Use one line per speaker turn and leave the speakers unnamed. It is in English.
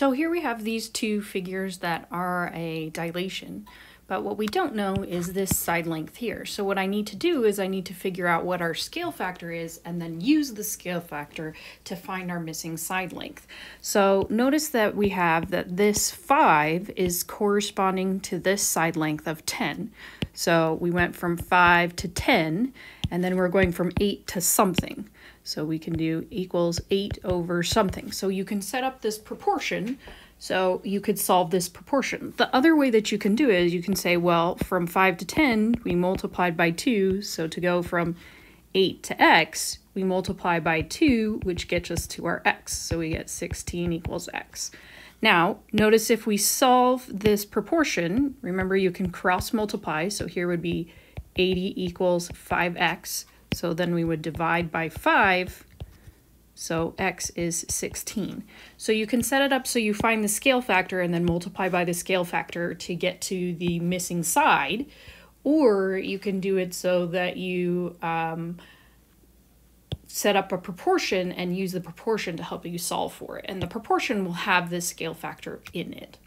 So here we have these two figures that are a dilation, but what we don't know is this side length here. So what I need to do is I need to figure out what our scale factor is and then use the scale factor to find our missing side length. So notice that we have that this 5 is corresponding to this side length of 10. So we went from 5 to 10, and then we're going from 8 to something. So we can do equals 8 over something. So you can set up this proportion so you could solve this proportion. The other way that you can do is you can say, well, from 5 to 10, we multiplied by 2. So to go from 8 to x, we multiply by 2, which gets us to our x. So we get 16 equals x. Now, notice if we solve this proportion, remember you can cross multiply, so here would be 80 equals 5x, so then we would divide by 5, so x is 16. So you can set it up so you find the scale factor and then multiply by the scale factor to get to the missing side, or you can do it so that you um, set up a proportion and use the proportion to help you solve for it. And the proportion will have this scale factor in it.